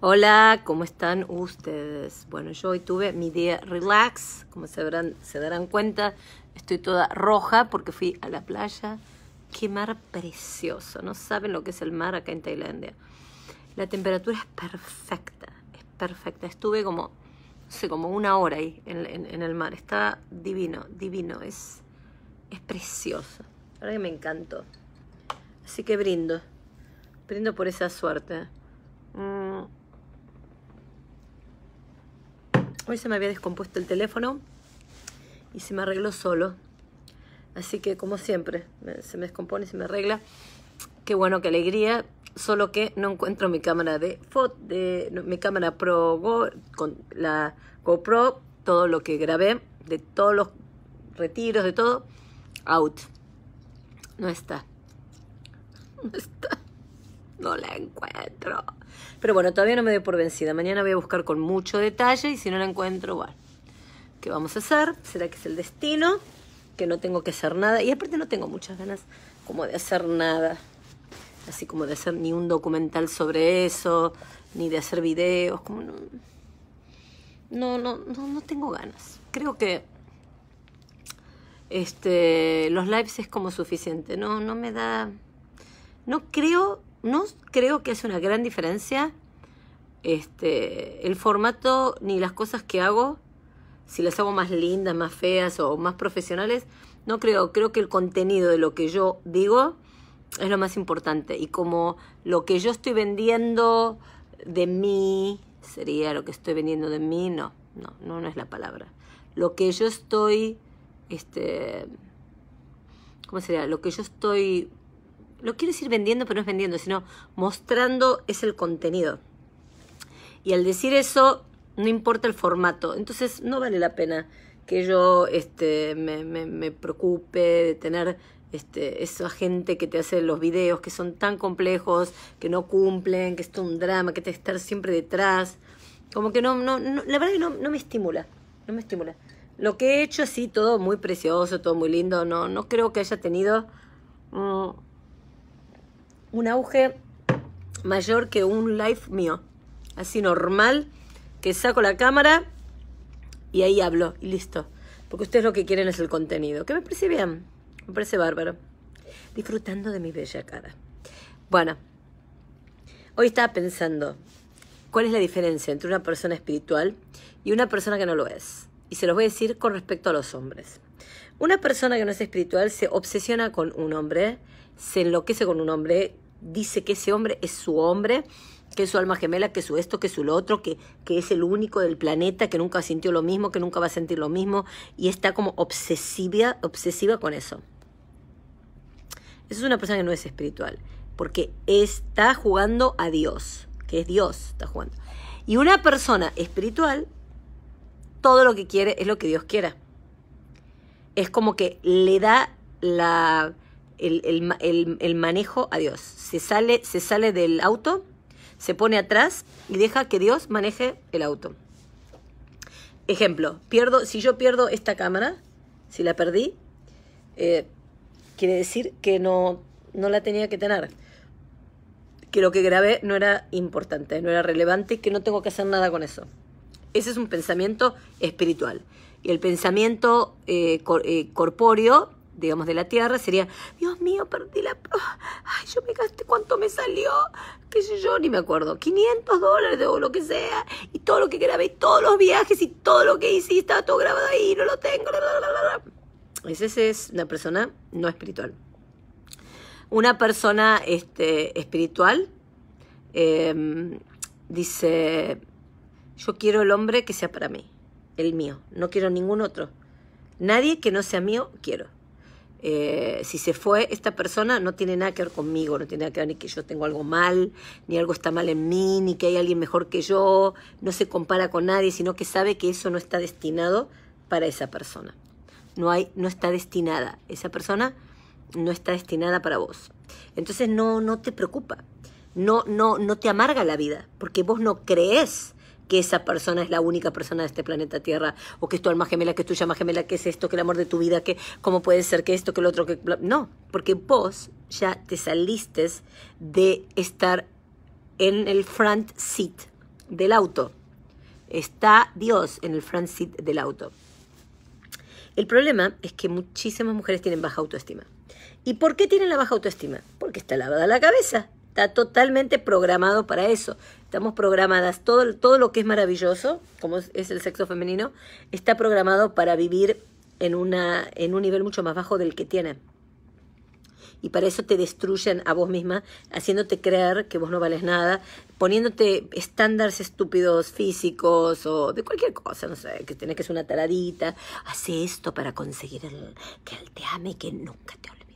Hola, ¿cómo están ustedes? Bueno, yo hoy tuve mi día relax, como se, verán, se darán cuenta, estoy toda roja porque fui a la playa. Qué mar precioso, no saben lo que es el mar acá en Tailandia. La temperatura es perfecta, es perfecta. Estuve como, no sé, como una hora ahí en, el mar. Está divino, divino, es, es precioso. La verdad que me encantó. Así que brindo, brindo por esa suerte. Mm. Hoy se me había descompuesto el teléfono y se me arregló solo. Así que como siempre, se me descompone, se me arregla. Qué bueno, qué alegría. Solo que no encuentro mi cámara de foto, de, mi cámara Pro Go, con la GoPro, todo lo que grabé, de todos los retiros, de todo, out. No está. No está. No la encuentro. Pero bueno, todavía no me doy por vencida. Mañana voy a buscar con mucho detalle y si no la encuentro, bueno, ¿qué vamos a hacer? ¿Será que es el destino? Que no tengo que hacer nada. Y aparte no tengo muchas ganas como de hacer nada. Así como de hacer ni un documental sobre eso, ni de hacer videos. Como no, no, no, no, no tengo ganas. Creo que este, los lives es como suficiente. No, no me da. No creo no creo que hace una gran diferencia este, el formato ni las cosas que hago, si las hago más lindas, más feas o más profesionales, no creo, creo que el contenido de lo que yo digo es lo más importante. Y como lo que yo estoy vendiendo de mí sería lo que estoy vendiendo de mí, no, no, no, no es la palabra. Lo que yo estoy, este, ¿cómo sería? Lo que yo estoy lo quiero decir vendiendo, pero no es vendiendo, sino mostrando es el contenido. Y al decir eso, no importa el formato. Entonces no vale la pena que yo este, me, preocupe de tener este, esa gente que te hace los videos que son tan complejos, que no cumplen, que es todo un drama, que te estar siempre detrás. Como que no, no, la verdad que no, no, me estimula, no me estimula. Lo que he hecho así, todo muy precioso, todo muy lindo, no, no creo que haya tenido mm, un auge mayor que un live mío. Así normal, que saco la cámara y ahí hablo y listo. Porque ustedes lo que quieren es el contenido, que me parece bien, me parece bárbaro. Disfrutando de mi bella cara. Bueno, hoy estaba pensando, ¿cuál es la diferencia entre una persona espiritual y una persona que no lo es? Y se los voy a decir con respecto a los hombres. Una persona que no es espiritual se obsesiona con un hombre, se enloquece con un hombre, dice que ese hombre es su hombre, que es su alma gemela, que es su esto, que es su lo otro, que, que es el único del planeta, que nunca sintió lo mismo, que nunca va a sentir lo mismo, y está como obsesiva, obsesiva con eso. Esa es una persona que no es espiritual, porque está jugando a Dios, que es Dios, está jugando. Y una persona espiritual, todo lo que quiere es lo que Dios quiera. Es como que le da la el, manejo a Dios. Se sale, se sale del auto, se pone atrás y deja que Dios maneje el auto. Ejemplo, pierdo, si yo pierdo esta cámara, si la perdí, eh, quiere decir que no, no la tenía que tener. Que lo que grabé no era importante, no era relevante y que no tengo que hacer nada con eso. Ese es un pensamiento espiritual. Y el pensamiento eh, eh, corpóreo digamos, de la tierra sería, Dios mío, perdí la... Ay, yo me gasté cuánto me salió, qué sé yo, ni me acuerdo, 500 dólares o lo que sea, y todo lo que grabé, todos los viajes y todo lo que hice, estaba todo grabado ahí, no lo tengo. Bla, es una persona no espiritual. Una persona este, espiritual em, dice, yo quiero el hombre que sea para mí, el mío, no quiero ningún otro. Nadie que no sea mío quiero. Eh, si se fue, esta persona no tiene nada que ver conmigo, no tiene nada que ver ni que yo tengo algo mal, ni algo está mal en mí, ni que hay alguien mejor que yo, no se compara con nadie, sino que sabe que eso no está destinado para esa persona. No, hay, no está destinada, esa persona no está destinada para vos. Entonces no, no te preocupa, no, no, no te amarga la vida, porque vos no crees que esa persona es la única persona de este planeta Tierra, o que es tu alma gemela, que es tu gemela, que es esto, que el amor de tu vida, que cómo puede ser que esto, que el otro, que... No, porque vos ya te saliste de estar en el front seat del auto. Está Dios en el front seat del auto. El problema es que muchísimas mujeres tienen baja autoestima. ¿Y por qué tienen la baja autoestima? Porque está lavada la cabeza Está totalmente programado para eso. Estamos programadas. Todo, todo lo que es maravilloso, como es el sexo femenino, está programado para vivir en, una, en un nivel mucho más bajo del que tiene. Y para eso te destruyen a vos misma, haciéndote creer que vos no vales nada, poniéndote estándares estúpidos físicos o de cualquier cosa, no sé, que tenés que ser una taradita. Hace esto para conseguir que él te ame y que nunca te olvide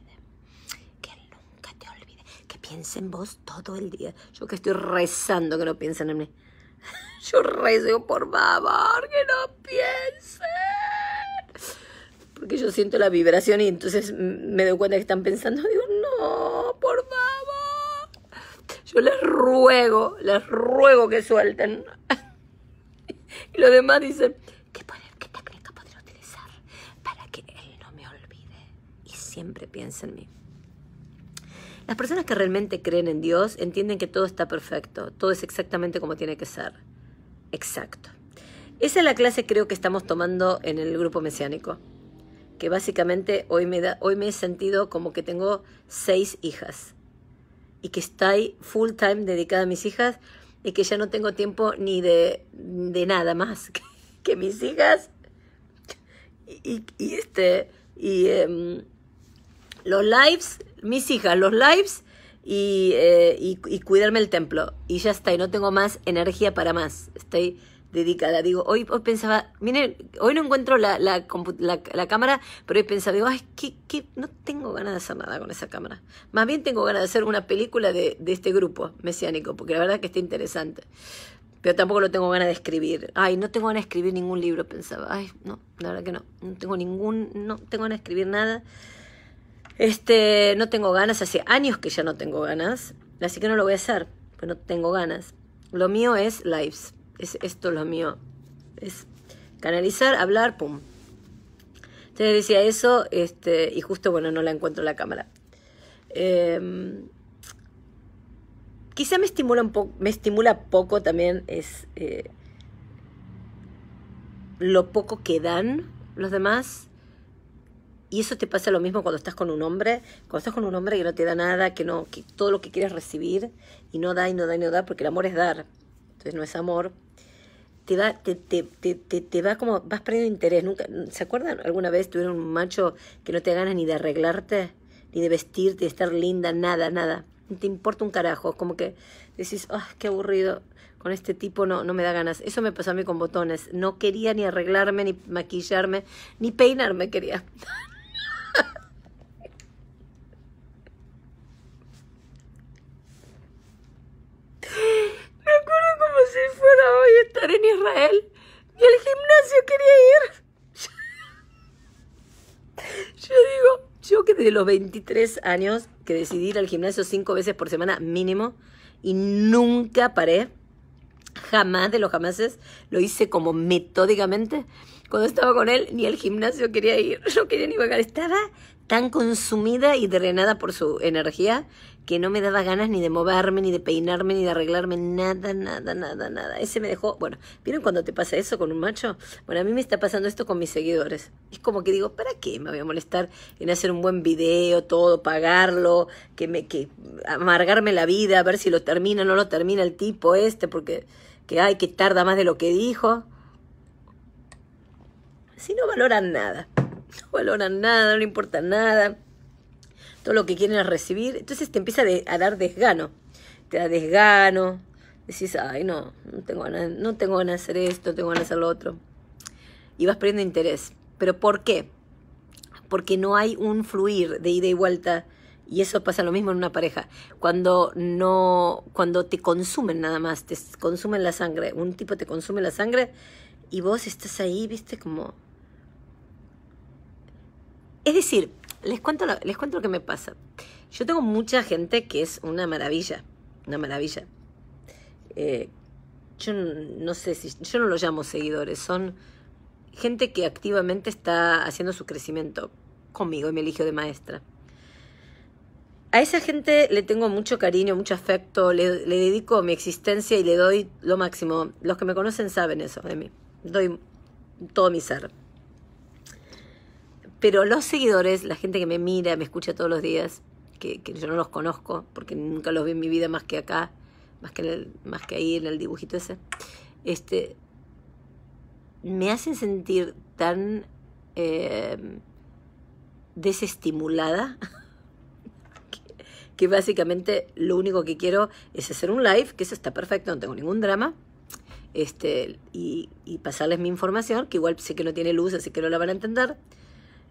piensa en vos todo el día. Yo que estoy rezando que no piensen en mí. Yo rezo por favor que no piensen. Porque yo siento la vibración y entonces me doy cuenta que están pensando. Digo, no, por favor. Yo les ruego, les ruego que suelten. Y los demás dicen, ¿qué, técnica podría utilizar para que él no me olvide y siempre piense en mí? Las personas que realmente creen en Dios entienden que todo está perfecto, todo es exactamente como tiene que ser. Exacto. Esa es la clase creo que estamos tomando en el grupo mesiánico, que básicamente hoy me, da, hoy me he sentido como que tengo seis hijas y que estoy full time dedicada a mis hijas y que ya no tengo tiempo ni de, nada más que, mis hijas y, este y em, los lives mis hijas, los lives eh, y, y, cuidarme el templo. Y ya está, y no tengo más energía para más. Estoy dedicada. Digo, hoy, pensaba, miren, hoy no encuentro la, la, cámara, pero hoy pensaba, digo, ay, que, no tengo ganas de hacer nada con esa cámara. Más bien tengo ganas de hacer una película de, de este grupo mesiánico, porque la verdad que está interesante. Pero tampoco lo tengo ganas de escribir. Ay, no tengo ganas de escribir ningún libro, pensaba. Ay, no, la verdad que no. No tengo ningún, no tengo ganas de escribir nada. Este, no tengo ganas, hace años que ya no tengo ganas, así que no lo voy a hacer, pero no tengo ganas. Lo mío es lives, es esto lo mío, es canalizar, hablar, pum. Entonces decía eso, este, y justo, bueno, no la encuentro en la cámara. Em, quizá me estimula un poco, me estimula poco también es eh, lo poco que dan los demás y eso te pasa lo mismo cuando estás con un hombre, cuando estás con un hombre que no te da nada, que no, que todo lo que quieres recibir y no da y no da y no da, porque el amor es dar, entonces no es amor. Te va, te, te, te, va como, vas perdiendo interés. Nunca, ¿Se acuerdan alguna vez tuvieron un macho que no te ganas ni de arreglarte, ni de vestirte, de estar linda, nada, nada? No te importa un carajo, como que decís, ah, qué aburrido, con este tipo no, no me da ganas. Eso me pasó a mí con botones. No quería ni arreglarme, ni maquillarme, ni peinarme quería. estar en Israel y al gimnasio quería ir. Yo digo, yo que desde los 23 años que decidí ir al gimnasio cinco veces por semana mínimo y nunca paré, jamás de los jamases, lo hice como metódicamente. Cuando estaba con él, ni al gimnasio quería ir, no quería ni vagar. Estaba tan consumida y drenada por su energía que no me daba ganas ni de moverme, ni de peinarme, ni de arreglarme, nada, nada, nada, nada. Ese me dejó, bueno, ¿vieron cuando te pasa eso con un macho? Bueno, a mí me está pasando esto con mis seguidores. Es como que digo, ¿para qué me voy a molestar en hacer un buen video, todo, pagarlo, que me, que amargarme la vida, a ver si lo termina, no lo termina el tipo este, porque que ay, que tarda más de lo que dijo. Si no valoran nada, no valoran nada, no le importa nada todo lo que quieren recibir, entonces te empieza a dar desgano, te da desgano, decís, ay no, no tengo ganas, no tengo ganas de hacer esto, no tengo ganas de hacer lo otro, y vas perdiendo interés. ¿Pero por qué? Porque no hay un fluir de ida y vuelta, y eso pasa lo mismo en una pareja. Cuando no, cuando te consumen nada más, te consumen la sangre, un tipo te consume la sangre y vos estás ahí, viste, como... Es decir, les cuento, lo, que me pasa. Yo tengo mucha gente que es una maravilla, una maravilla. Eh, yo no sé si, yo no lo llamo seguidores, son gente que activamente está haciendo su crecimiento conmigo y me eligió de maestra. A esa gente le tengo mucho cariño, mucho afecto, le, dedico mi existencia y le doy lo máximo. Los que me conocen saben eso de mí. Doy todo mi ser. Pero los seguidores, la gente que me mira, me escucha todos los días, que, yo no los conozco, porque nunca los vi en mi vida más que acá, más que, más que ahí en el dibujito ese, este, me hacen sentir tan eh, desestimulada que, básicamente lo único que quiero es hacer un live, que eso está perfecto, no tengo ningún drama. Este, y, y pasarles mi información, que igual sé que no tiene luz, así que no la van a entender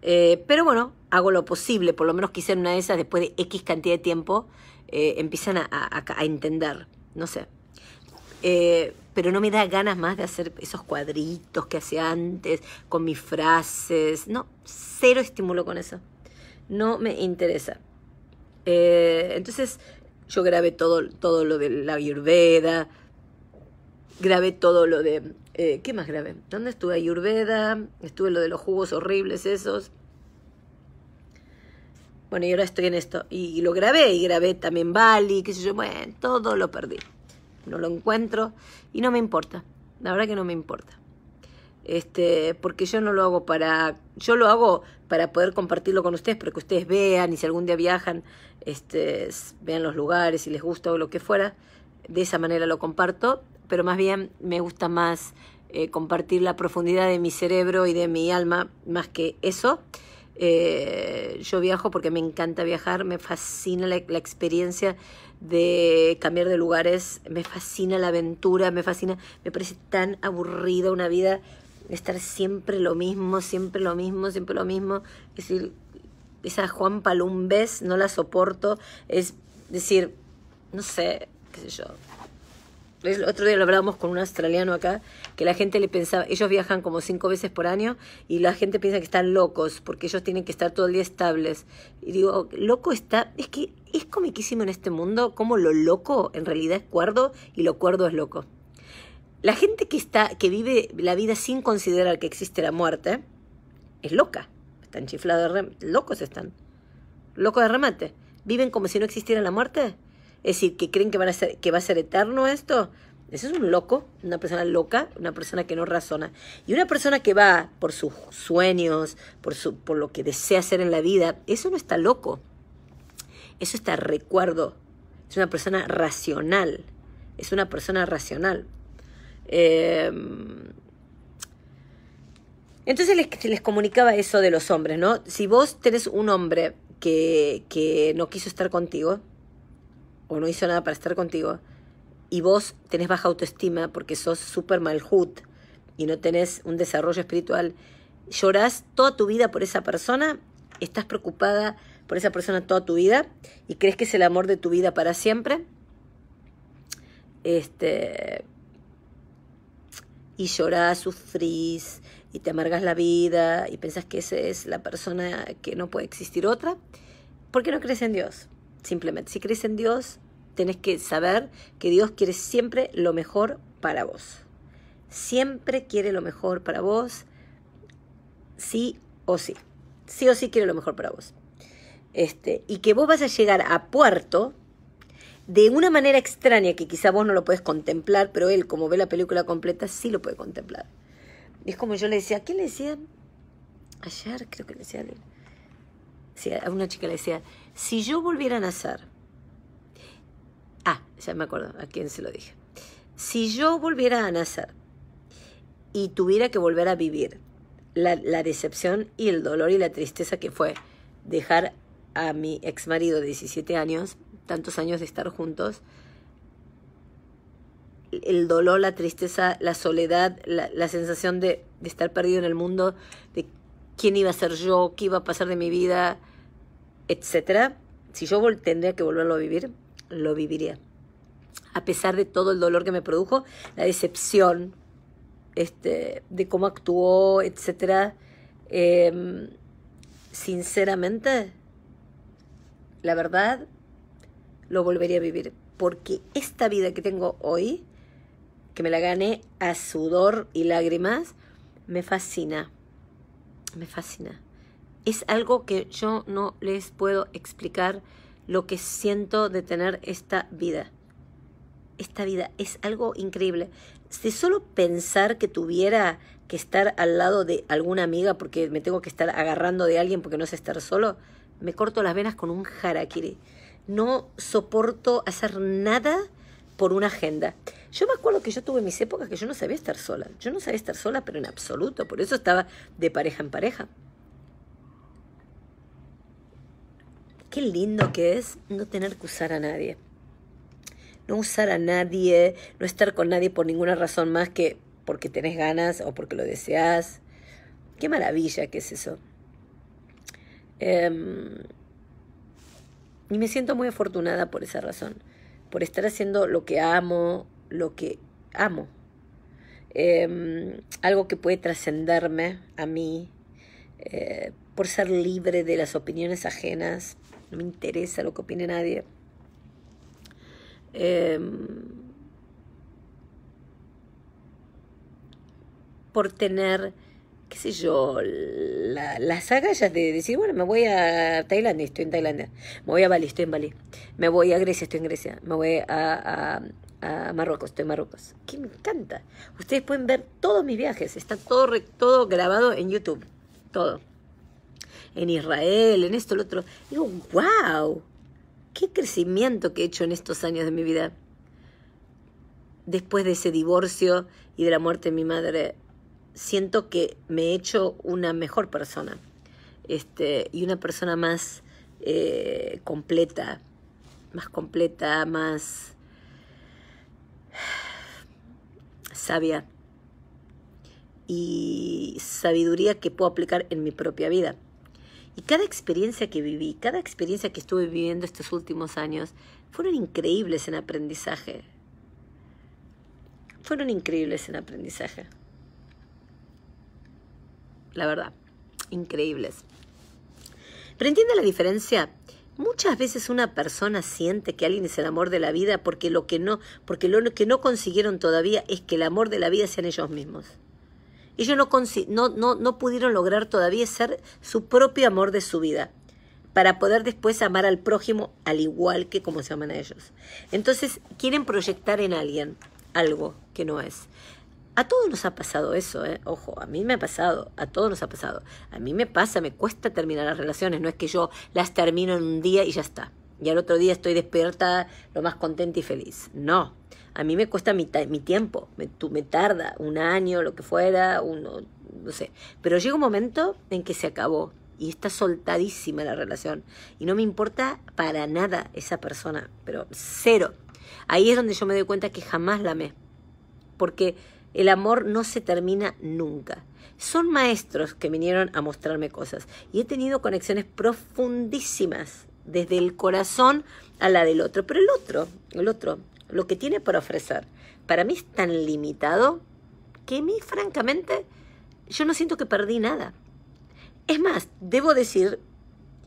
eh, pero bueno, hago lo posible, por lo menos quisiera en una de esas, después de X cantidad de tiempo, eh, empiezan a, entender, no sé. Eh, pero no me da ganas más de hacer esos cuadritos que hacía antes, con mis frases. No, cero estímulo con eso. No me interesa. entonces, yo grabé todo, todo lo de la Ayurveda, grabé todo lo de eh, ¿Qué más grabé? ¿Dónde estuve? Ayurveda, estuve lo de los jugos horribles esos. Bueno, y ahora estoy en esto. Y lo grabé, y grabé también Bali, qué sé yo. Bueno, todo lo perdí. No lo encuentro y no me importa. La verdad que no me importa. Este, porque yo no lo hago para. Yo lo hago para poder compartirlo con ustedes, para que ustedes vean y si algún día viajan, este, vean los lugares, si les gusta o lo que fuera de esa manera lo comparto, pero más bien me gusta más eh, compartir la profundidad de mi cerebro y de mi alma más que eso. Eh, yo viajo porque me encanta viajar, me fascina la, experiencia de cambiar de lugares, me fascina la aventura, me fascina, me parece tan aburrida una vida estar siempre lo mismo, siempre lo mismo, siempre lo mismo. Es decir, esa Juan Palumbes no la soporto, es decir, no sé, qué sé yo. El otro día lo hablábamos con un australiano acá, que la gente le pensaba, ellos viajan como cinco veces por año y la gente piensa que están locos porque ellos tienen que estar todo el día estables. Y digo, loco está, es que es comiquísimo en este mundo como lo loco en realidad es cuerdo y lo cuerdo es loco. La gente que está, que vive la vida sin considerar que existe la muerte, es loca. Están chiflados, locos están. Locos de remate. Viven como si no existiera la muerte es decir, que creen que, a ser, que va a ser eterno esto. Eso es un loco, una persona loca, una persona que no razona. Y una persona que va por sus sueños, por, lo que desea hacer en la vida, eso no está loco. Eso está recuerdo. Es una persona racional. Es una persona racional. Em, entonces les, comunicaba eso de los hombres, ¿no? Si vos tenés un hombre que no quiso estar contigo, o no hizo nada para estar contigo y vos tenés baja autoestima porque sos súper malhut y no tenés un desarrollo espiritual, llorás toda tu vida por esa persona, estás preocupada por esa persona toda tu vida y crees que es el amor de tu vida para siempre. Este y llorás, sufrís y te amargas la vida y pensás que esa es la persona que no puede existir otra, ¿por qué no crees en Dios. Simplemente, si crees en Dios, tenés que saber que Dios quiere siempre lo mejor para vos. Siempre quiere lo mejor para vos, sí o sí. Sí o sí quiere lo mejor para vos. Este, y que vos vas a llegar a puerto de una manera extraña que quizá vos no lo puedes contemplar, pero él, como ve la película completa, sí lo puede contemplar. Es como yo le decía, ¿a quién le decía? Ayer creo que le decía él a una chica le decía, si yo volviera a nacer, ah, ya me acuerdo a quién se lo dije, si yo volviera a nacer y tuviera que volver a vivir la, decepción y el dolor y la tristeza que fue dejar a mi ex marido de 17 años, tantos años de estar juntos, el dolor, la tristeza, la soledad, la, la sensación de, de, estar perdido en el mundo, de quién iba a ser yo, qué iba a pasar de mi vida, etc. Si yo tendría que volverlo a vivir, lo viviría. A pesar de todo el dolor que me produjo, la decepción, este, de cómo actuó, etc. Em, sinceramente, la verdad, lo volvería a vivir. Porque esta vida que tengo hoy, que me la gané a sudor y lágrimas, me fascina me fascina. Es algo que yo no les puedo explicar lo que siento de tener esta vida. Esta vida es algo increíble. Si solo pensar que tuviera que estar al lado de alguna amiga porque me tengo que estar agarrando de alguien porque no sé estar solo, me corto las venas con un harakiri. No soporto hacer nada por una agenda. Yo me acuerdo que yo tuve mis épocas que yo no sabía estar sola. Yo no sabía estar sola, pero en absoluto. Por eso estaba de pareja en pareja. Qué lindo que es no tener que usar a nadie. No usar a nadie, no estar con nadie por ninguna razón más que porque tenés ganas o porque lo deseas. Qué maravilla que es eso. Em, y me siento muy afortunada por esa razón, por estar haciendo lo que amo, lo que amo, em, algo que puede trascenderme a mí eh, por ser libre de las opiniones ajenas, no me interesa lo que opine nadie. Em, por tener qué sé yo, la, las agallas de decir, bueno, me voy a Tailandia, estoy en Tailandia, me voy a Bali, estoy en Bali, me voy a Grecia, estoy en Grecia, me voy a, Marruecos, estoy en Marruecos, ¡Qué me encanta. Ustedes pueden ver todos mis viajes, está todo, todo grabado en YouTube, todo. En Israel, en esto, el otro. digo, wow, qué crecimiento que he hecho en estos años de mi vida. Después de ese divorcio y de la muerte de mi madre, siento que me he hecho una mejor persona este, y una persona más eh, completa, más completa, más sabia y sabiduría que puedo aplicar en mi propia vida. Y cada experiencia que viví, cada experiencia que estuve viviendo estos últimos años, fueron increíbles en aprendizaje. Fueron increíbles en aprendizaje la verdad, increíbles. Pero entiende la diferencia. Muchas veces una persona siente que alguien es el amor de la vida porque lo que no, porque lo que no consiguieron todavía es que el amor de la vida sean ellos mismos. Ellos no, no, no, no pudieron lograr todavía ser su propio amor de su vida para poder después amar al prójimo al igual que como se aman a ellos. Entonces quieren proyectar en alguien algo que no es. A todos nos ha pasado eso, ¿eh? ojo, a mí me ha pasado, a todos nos ha pasado. A mí me pasa, me cuesta terminar las relaciones, no es que yo las termino en un día y ya está. Y al otro día estoy despierta, lo más contenta y feliz. No, a mí me cuesta mi, tiempo, me, me, tarda un año, lo que fuera, uno, no sé. Pero llega un momento en que se acabó y está soltadísima la relación. Y no me importa para nada esa persona, pero cero. Ahí es donde yo me doy cuenta que jamás la amé. Porque el amor no se termina nunca. Son maestros que vinieron a mostrarme cosas y he tenido conexiones profundísimas desde el corazón a la del otro. Pero el otro, el otro, lo que tiene para ofrecer, para mí es tan limitado que a mí, francamente, yo no siento que perdí nada. Es más, debo decir,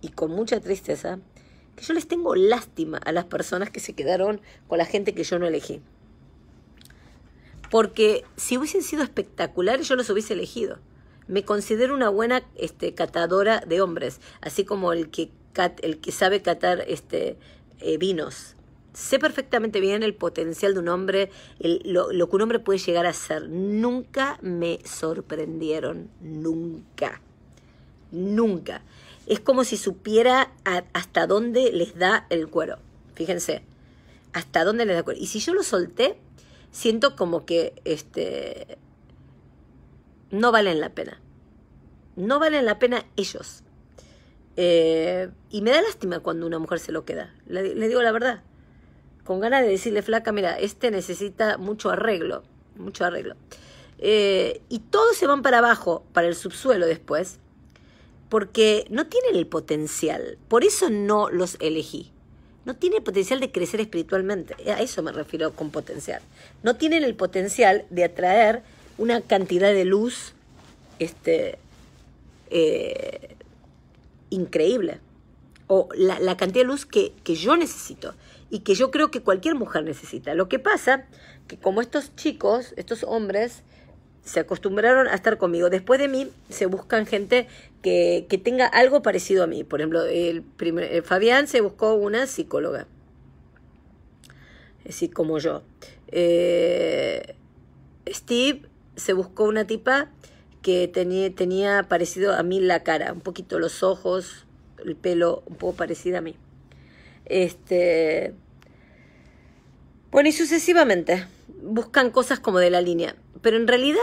y con mucha tristeza, que yo les tengo lástima a las personas que se quedaron con la gente que yo no elegí porque si hubiesen sido espectaculares yo los hubiese elegido. Me considero una buena este, catadora de hombres, así como el que, el que sabe catar este, eh, vinos. Sé perfectamente bien el potencial de un hombre, lo, que un hombre puede llegar a ser. Nunca me sorprendieron, nunca, nunca. Es como si supiera hasta dónde les da el cuero. Fíjense, hasta dónde les da el cuero. Y si yo lo solté, siento como que este, no valen la pena. No valen la pena ellos. Eh, y me da lástima cuando una mujer se lo queda. Le, digo la verdad. Con ganas de decirle, flaca, mira, este necesita mucho arreglo. Mucho arreglo. Eh, y todos se van para abajo, para el subsuelo después, porque no tienen el potencial. Por eso no los elegí no tiene potencial de crecer espiritualmente. Eh, a eso me refiero con potencial. No tienen el potencial de atraer una cantidad de luz este, eh, increíble. O la, cantidad de luz que, que yo necesito y que yo creo que cualquier mujer necesita. Lo que pasa que como estos chicos, estos hombres, se acostumbraron a estar conmigo. Después de mí se buscan gente que, tenga algo parecido a mí. Por ejemplo, el, eh, Fabián se buscó una psicóloga, es como yo. Eh, Steve se buscó una tipa que tenía, parecido a mí la cara, un poquito los ojos, el pelo un poco parecido a mí. Este, bueno, y sucesivamente buscan cosas como de la línea, pero en realidad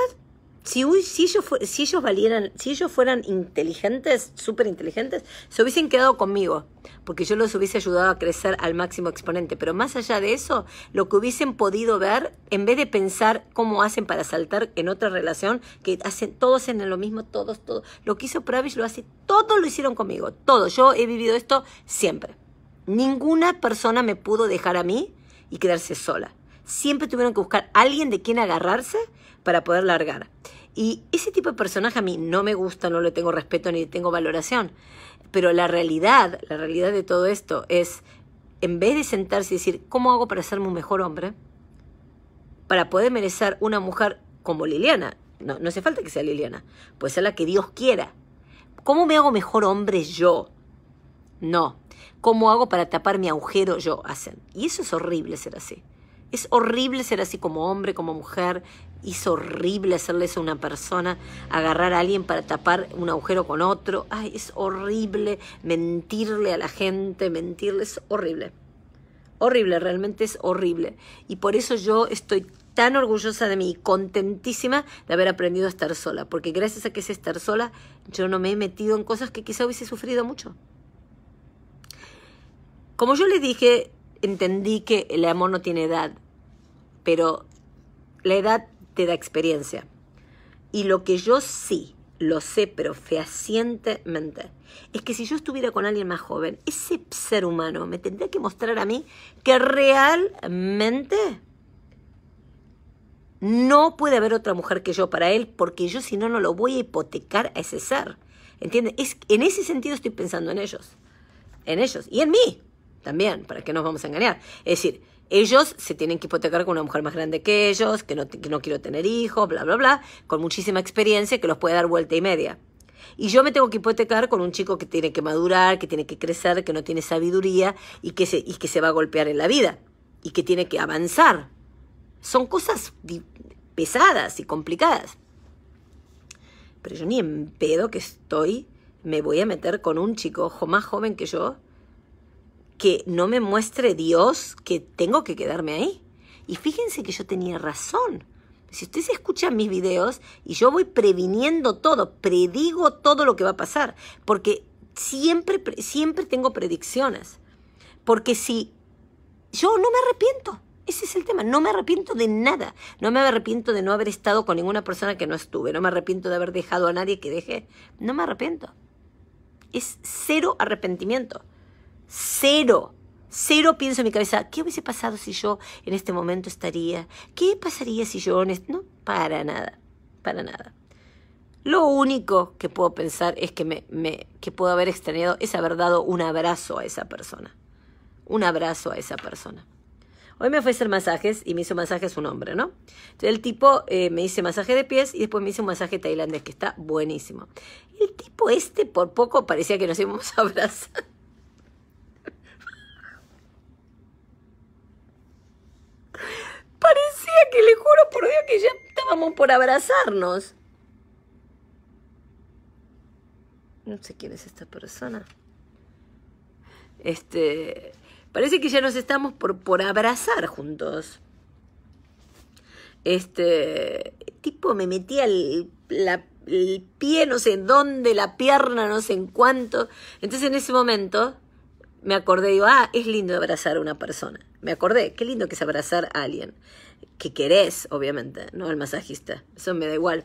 si, ellos, valieran, si ellos fueran inteligentes, súper inteligentes, se hubiesen quedado conmigo, porque yo los hubiese ayudado a crecer al máximo exponente. Pero más allá de eso, lo que hubiesen podido ver, en vez de pensar cómo hacen para saltar en otra relación, que hacen, todos en lo mismo, todos, todos. Lo que hizo Pravish lo hace, todos lo hicieron conmigo, todos. Yo he vivido esto siempre. Ninguna persona me pudo dejar a mí y quedarse sola. Siempre tuvieron que buscar alguien de quien agarrarse para poder largar. Y ese tipo de personaje a mí no me gusta, no le tengo respeto ni tengo valoración. Pero la realidad, la realidad de todo esto es, en vez de sentarse y decir, ¿cómo hago para ser un mejor hombre? Para poder merecer una mujer como Liliana. No, no hace falta que sea Liliana. ...pues ser la que Dios quiera. ¿Cómo me hago mejor hombre yo? No. ¿Cómo hago para tapar mi agujero yo? Hacen. Y eso es horrible ser así. Es horrible ser así como hombre, como mujer, es horrible hacerle eso a una persona, agarrar a alguien para tapar un agujero con otro. Ay, es horrible mentirle a la gente, mentirle es horrible. Horrible, realmente es horrible. Y por eso yo estoy tan orgullosa de mí contentísima de haber aprendido a estar sola, porque gracias a que sé estar sola, yo no me he metido en cosas que quizá hubiese sufrido mucho. Como yo le dije, entendí que el amor no tiene edad, pero la edad te da experiencia. Y lo que yo sí lo sé, pero fehacientemente, es que si yo estuviera con alguien más joven, ese ser humano me tendría que mostrar a mí que realmente no puede haber otra mujer que yo para él, porque yo si no, no lo voy a hipotecar a ese ser. ¿Entiendes? Es, en ese sentido estoy pensando en ellos, en ellos y en mí también, ¿para qué nos vamos a engañar? Es decir, ellos se tienen que hipotecar con una mujer más grande que ellos, que no, que no quiero tener hijos, bla, bla, bla, con muchísima experiencia que los puede dar vuelta y media. Y yo me tengo que hipotecar con un chico que tiene que madurar, que tiene que crecer, que no tiene sabiduría y que se, y que se va a golpear en la vida y que tiene que avanzar. Son cosas pesadas y complicadas. Pero yo ni en pedo que estoy me voy a meter con un chico más joven que yo que no me muestre Dios que tengo que quedarme ahí. Y fíjense que yo tenía razón. Si ustedes escuchan mis videos y yo voy previniendo todo, predigo todo lo que va a pasar, porque siempre, siempre tengo predicciones. Porque si yo no me arrepiento, ese es el tema, no me arrepiento de nada, no me arrepiento de no haber estado con ninguna persona que no estuve, no me arrepiento de haber dejado a nadie que dejé, no me arrepiento. Es cero arrepentimiento. Cero. Cero pienso en mi cabeza, ¿qué hubiese pasado si yo en este momento estaría? ¿Qué pasaría si yo en este... No, para nada, para nada. Lo único que puedo pensar es que, me, que puedo haber extrañado es haber dado un abrazo a esa persona. Un abrazo a esa persona. Hoy me fue a hacer masajes y me hizo masajes un hombre, ¿no? Entonces el tipo eh, me hizo masaje de pies y después me hizo un masaje tailandés que está buenísimo. El tipo este por poco parecía que nos íbamos a abrazar. que le juro por Dios que ya estábamos por abrazarnos. No sé quién es esta persona. Este, parece que ya nos estamos por, por abrazar juntos. Este, tipo me metía el, el pie no sé en dónde, la pierna no sé en cuánto. Entonces en ese momento me acordé, digo, ah, es lindo abrazar a una persona. Me acordé, qué lindo que es abrazar a alguien que querés, obviamente, no al masajista, eso me da igual,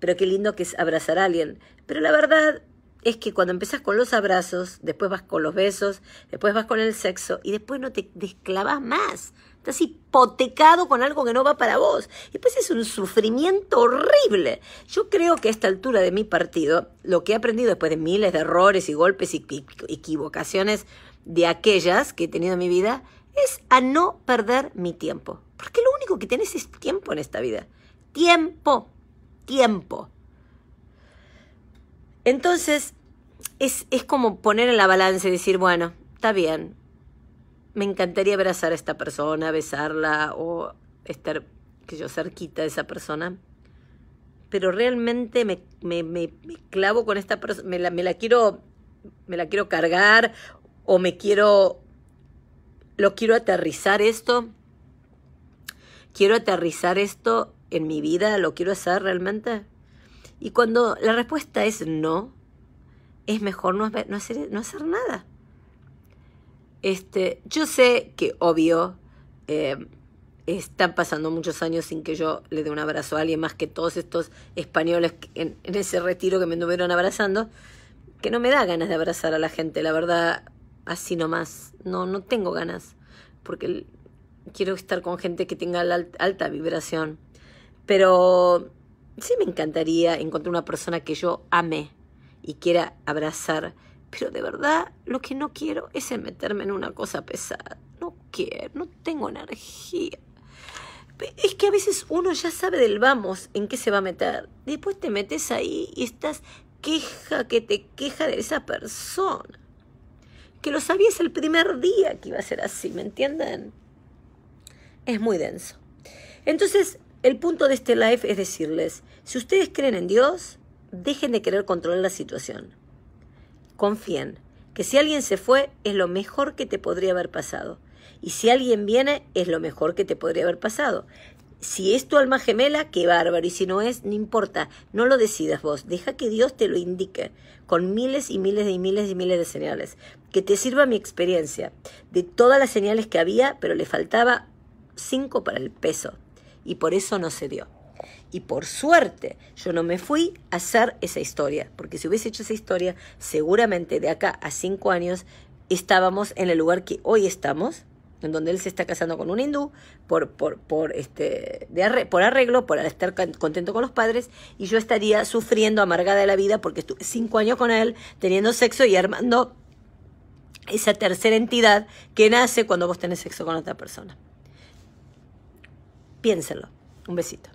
pero qué lindo que es abrazar a alguien. Pero la verdad es que cuando empezás con los abrazos, después vas con los besos, después vas con el sexo y después no te desclavas más. Estás hipotecado con algo que no va para vos. Y pues es un sufrimiento horrible. Yo creo que a esta altura de mi partido, lo que he aprendido después de miles de errores y golpes y equivocaciones de aquellas que he tenido en mi vida, es a no perder mi tiempo. Porque lo único que tienes es tiempo en esta vida. Tiempo, tiempo. Entonces, es, como poner en la balanza y decir, bueno, está bien, me encantaría abrazar a esta persona, besarla o estar, que yo, cerquita de esa persona. Pero realmente me, clavo con esta persona, me la quiero me la quiero cargar o me quiero lo quiero aterrizar esto, quiero aterrizar esto en mi vida, lo quiero hacer realmente. Y cuando la respuesta es no, es mejor no, hacer, no hacer nada. Este, yo sé que, obvio, eh, están pasando muchos años sin que yo le dé un abrazo a alguien más que todos estos españoles en, en ese retiro que me estuvieron abrazando, que no me da ganas de abrazar a la gente, la verdad, así nomás. No, no tengo ganas, porque quiero estar con gente que tenga alta vibración. Pero sí me encantaría encontrar una persona que yo ame y quiera abrazar. Pero de verdad, lo que no quiero es meterme en una cosa pesada. No quiero, no tengo energía. Es que a veces uno ya sabe del vamos en qué se va a meter. Después te metes ahí y estás queja que te queja de esa persona que lo sabías el primer día que iba a ser así, ¿me entienden? Es muy denso. Entonces, el punto de este live es decirles, si ustedes creen en Dios, dejen de querer controlar la situación. Confíen que si alguien se fue, es lo mejor que te podría haber pasado. Y si alguien viene, es lo mejor que te podría haber pasado. Si es tu alma gemela, qué bárbaro. Y si no es, no importa. No lo decidas vos. Deja que Dios te lo indique con miles y miles y miles y miles de señales que te sirva mi experiencia. De todas las señales que había, pero le faltaba cinco para el peso. Y por eso no se dio. Y por suerte, yo no me fui a hacer esa historia, porque si hubiese hecho esa historia, seguramente de acá a cinco años estábamos en el lugar que hoy estamos, en donde él se está casando con un hindú por, por, por, este, por arreglo, por estar contento con los padres, y yo estaría sufriendo amargada de la vida porque estuve cinco años con él, teniendo sexo y armando esa tercera entidad que nace cuando vos tenés sexo con otra persona. Piénselo. Un besito.